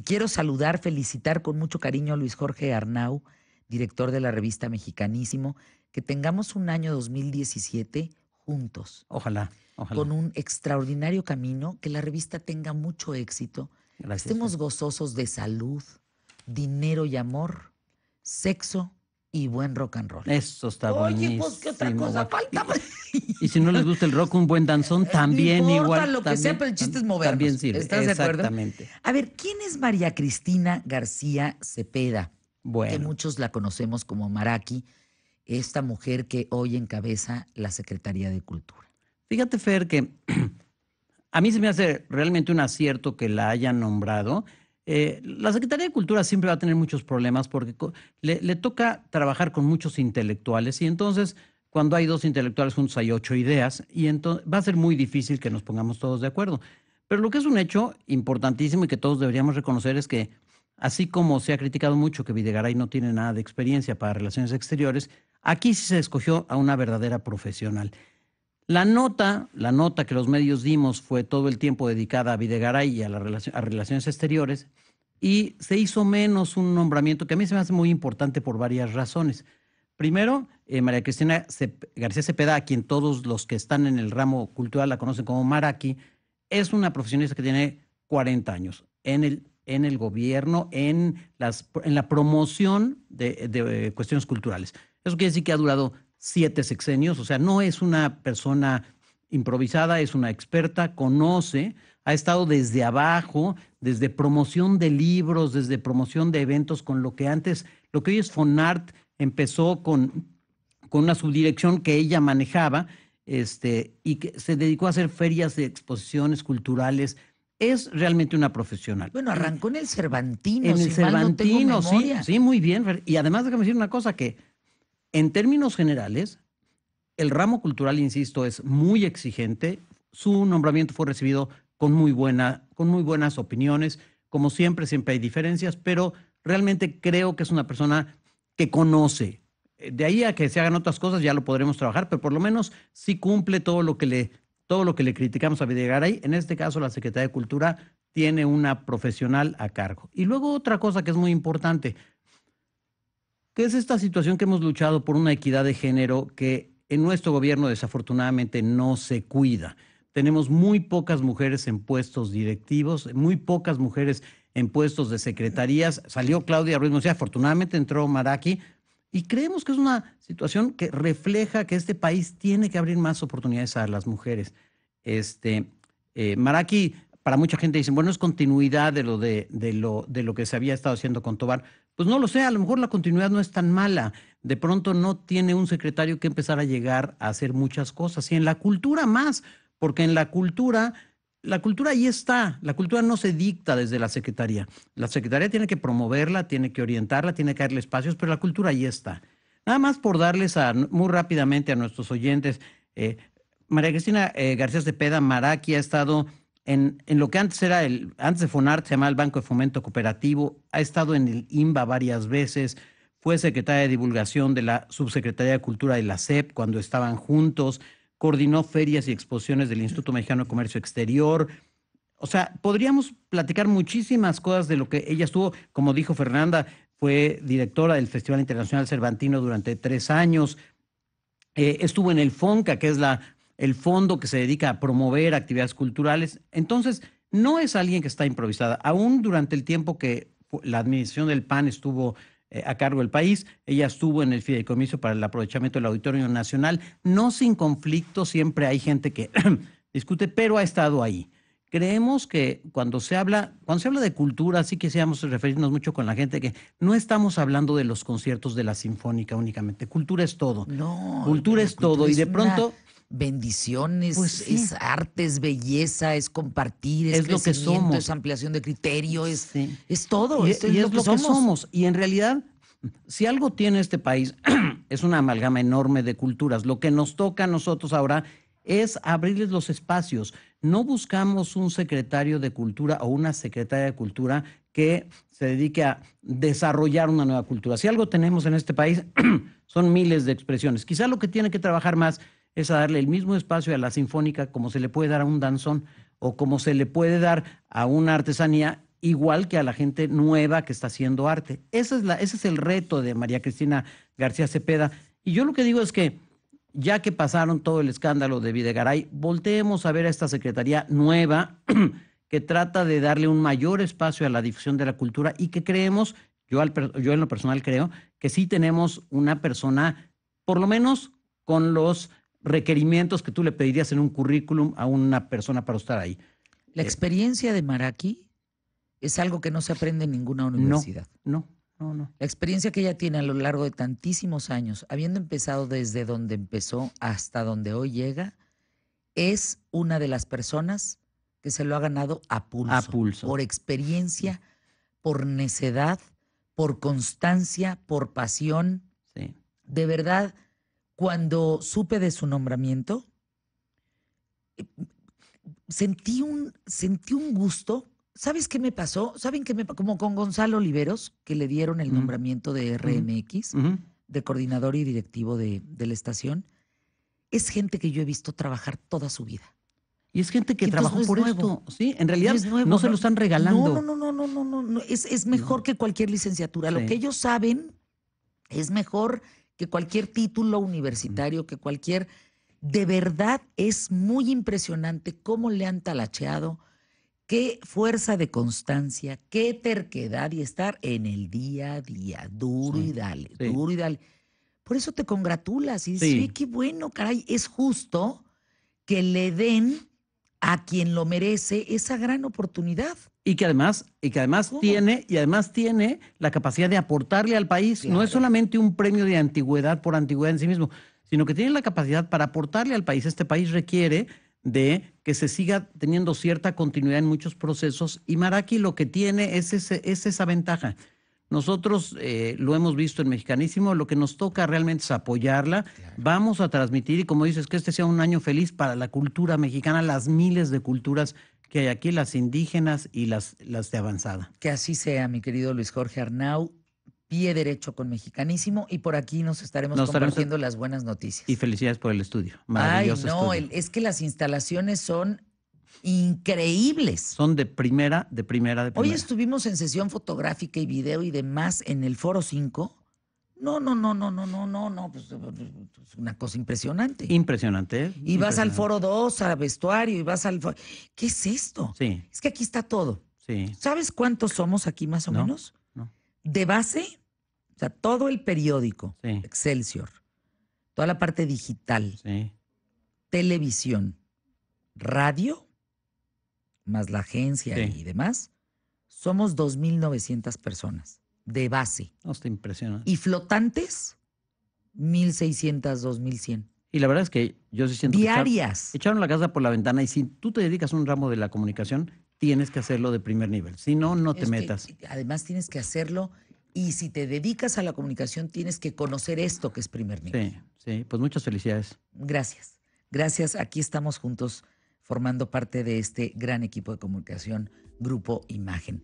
Y quiero saludar, felicitar con mucho cariño a Luis Jorge Arnau, director de la revista Mexicanísimo, que tengamos un año 2017 juntos. Ojalá, ojalá. Con un extraordinario camino, que la revista tenga mucho éxito, estemos eh. gozosos de salud, dinero y amor, sexo y buen rock and roll. Eso está Oye, pues, ¿qué otra cosa falta? Y si no les gusta el rock, un buen danzón eh, también no igual. lo que sea, pero el chiste es movernos. También sirve. ¿Estás de acuerdo? A ver, ¿quién es María Cristina García Cepeda? Bueno. Que muchos la conocemos como Maraki, esta mujer que hoy encabeza la Secretaría de Cultura. Fíjate, Fer, que a mí se me hace realmente un acierto que la hayan nombrado. Eh, la Secretaría de Cultura siempre va a tener muchos problemas porque le toca trabajar con muchos intelectuales y entonces cuando hay dos intelectuales juntos hay ocho ideas y entonces va a ser muy difícil que nos pongamos todos de acuerdo. Pero lo que es un hecho importantísimo y que todos deberíamos reconocer es que, así como se ha criticado mucho que Videgaray no tiene nada de experiencia para relaciones exteriores, aquí sí se escogió a una verdadera profesional. La nota, la nota que los medios dimos fue todo el tiempo dedicada a Videgaray y a, la a relaciones exteriores y se hizo menos un nombramiento que a mí se me hace muy importante por varias razones. Primero, eh, María Cristina García Cepeda, a quien todos los que están en el ramo cultural la conocen como Maraki, es una profesionista que tiene 40 años en el, en el gobierno, en, las, en la promoción de, de eh, cuestiones culturales. Eso quiere decir que ha durado siete sexenios, o sea, no es una persona improvisada, es una experta, conoce, ha estado desde abajo, desde promoción de libros, desde promoción de eventos, con lo que antes, lo que hoy es Fonart, empezó con con una subdirección que ella manejaba este, y que se dedicó a hacer ferias de exposiciones culturales. Es realmente una profesional. Bueno, arrancó en el Cervantino. En el Cervantino, sí, sí, muy bien. Y además déjame decir una cosa que, en términos generales, el ramo cultural, insisto, es muy exigente. Su nombramiento fue recibido con muy, buena, con muy buenas opiniones. Como siempre, siempre hay diferencias, pero realmente creo que es una persona que conoce, de ahí a que se hagan otras cosas ya lo podremos trabajar, pero por lo menos sí cumple todo lo que le, todo lo que le criticamos a Videgaray. En este caso, la Secretaría de Cultura tiene una profesional a cargo. Y luego otra cosa que es muy importante, que es esta situación que hemos luchado por una equidad de género que en nuestro gobierno desafortunadamente no se cuida. Tenemos muy pocas mujeres en puestos directivos, muy pocas mujeres en puestos de secretarías. Salió Claudia Ruiz afortunadamente entró Maraki, y creemos que es una situación que refleja que este país tiene que abrir más oportunidades a las mujeres. Este, eh, Maraki, para mucha gente dicen, bueno, es continuidad de lo, de, lo, de lo que se había estado haciendo con Tobar. Pues no lo sé, a lo mejor la continuidad no es tan mala. De pronto no tiene un secretario que empezar a llegar a hacer muchas cosas. Y en la cultura más, porque en la cultura la cultura ahí está, la cultura no se dicta desde la Secretaría. La Secretaría tiene que promoverla, tiene que orientarla, tiene que darle espacios, pero la cultura ahí está. Nada más por darles muy rápidamente a nuestros oyentes, eh, María Cristina eh, García Cepeda Maraki ha estado en, lo que antes era el, antes de FONART se llamaba el Banco de Fomento Cooperativo, ha estado en el INBA varias veces, fue secretaria de divulgación de la Subsecretaría de Cultura de la SEP cuando estaban juntos, coordinó ferias y exposiciones del Instituto Mexicano de Comercio Exterior. O sea, podríamos platicar muchísimas cosas de lo que ella estuvo, como dijo Fernanda, fue directora del Festival Internacional Cervantino durante tres años, eh, estuvo en el FONCA, que es la, el fondo que se dedica a promover actividades culturales. Entonces, no es alguien que está improvisada. Aún durante el tiempo que la administración del PAN estuvo eh, a cargo del país. Ella estuvo en el Fideicomiso para el Aprovechamiento del Auditorio Nacional, no sin conflicto, siempre hay gente que discute, pero ha estado ahí. Creemos que cuando se habla, cuando se habla de cultura, sí quisiéramos referirnos mucho con la gente que no estamos hablando de los conciertos de la sinfónica únicamente. Cultura es todo. No. Cultura es todo. y de pronto bendiciones, pues es arte, es belleza, es compartir, es, lo que somos, ampliación de criterio, es, es todo. E y, es, lo, que, somos. Que somos. Y en realidad, si algo tiene este país, es una amalgama enorme de culturas. Lo que nos toca a nosotros ahora es abrirles los espacios. No buscamos un secretario de cultura o una secretaria de cultura que se dedique a desarrollar una nueva cultura. Si algo tenemos en este país, son miles de expresiones. Quizá lo que tiene que trabajar más es a darle el mismo espacio a la sinfónica como se le puede dar a un danzón o como se le puede dar a una artesanía igual que a la gente nueva que está haciendo arte. Ese es, la, ese es el reto de María Cristina García Cepeda. Y yo lo que digo es que ya que pasaron todo el escándalo de Videgaray, volteemos a ver a esta Secretaría nueva que trata de darle un mayor espacio a la difusión de la cultura y que creemos, yo, al, yo en lo personal creo, que sí tenemos una persona, por lo menos con los requerimientos que tú le pedirías en un currículum a una persona para estar ahí. La eh, experiencia de Maraki es algo que no se aprende en ninguna universidad. No, no, no, La experiencia que ella tiene a lo largo de tantísimos años, habiendo empezado desde donde empezó hasta donde hoy llega, es una de las personas que se lo ha ganado a pulso. Por experiencia, por necedad, por constancia, por pasión. Sí. De verdad cuando supe de su nombramiento, eh, sentí un, sentí un gusto. ¿Sabes qué me pasó? ¿Saben qué me Como con Gonzalo Oliveros, que le dieron el nombramiento de RMX, de coordinador y directivo de, de, la estación. Es gente que yo he visto trabajar toda su vida. Y es gente que trabajó por eso. esto. Sí, en realidad no, se lo están regalando. No, no, no, no, no, no. Es, es mejor que cualquier licenciatura. Lo que ellos saben es mejor que cualquier título universitario, que cualquier... De verdad es muy impresionante cómo le han talacheado, qué fuerza de constancia, qué terquedad y estar en el día a día, duro y dale, duro y dale. Por eso te congratulas y dices, sí. qué bueno, caray, es justo que le den a quien lo merece esa gran oportunidad. Y que además, y que además tiene, y además tiene la capacidad de aportarle al país. No es solamente un premio de antigüedad por antigüedad en sí mismo, sino que tiene la capacidad para aportarle al país. Este país requiere de que se siga teniendo cierta continuidad en muchos procesos y Maraki lo que tiene es, es esa ventaja. Nosotros eh, lo hemos visto en Mexicanísimo, lo que nos toca realmente es apoyarla. Vamos a transmitir y como dices, que este sea un año feliz para la cultura mexicana, las miles de culturas que hay aquí, las indígenas y las, las de avanzada. Que así sea, mi querido Luis Jorge Arnau, pie derecho con Mexicanísimo y por aquí nos estaremos compartiendo las buenas noticias. Y felicidades por el estudio. Maravilloso Ay, no, es que las instalaciones son increíbles. Son de primera, de primera, de primera. Hoy estuvimos en sesión fotográfica y video y demás en el Foro 5. No, no, no, no, no, no, no, no, es pues, pues, pues, una cosa impresionante. Impresionante. ¿eh? Y vas al Foro 2, al vestuario, y vas al... Foro... ¿Qué es esto? Sí. Es que aquí está todo. Sí. ¿Sabes cuántos somos aquí más o menos? No. De base, o sea, todo el periódico, Excelsior, toda la parte digital, sí. televisión, radio, más la agencia y demás, somos 2.900 personas de base. No, está impresionante. Y flotantes, 1.600, 2.100. Y la verdad es que yo sí siento Diarias. echaron la casa por la ventana y si tú te dedicas a un ramo de la comunicación, tienes que hacerlo de primer nivel. Si no, no te metas. además, tienes que hacerlo y si te dedicas a la comunicación, tienes que conocer esto que es primer nivel. Sí, sí, pues muchas felicidades. Gracias. Gracias. Aquí estamos juntos formando parte de este gran equipo de comunicación, Grupo Imagen.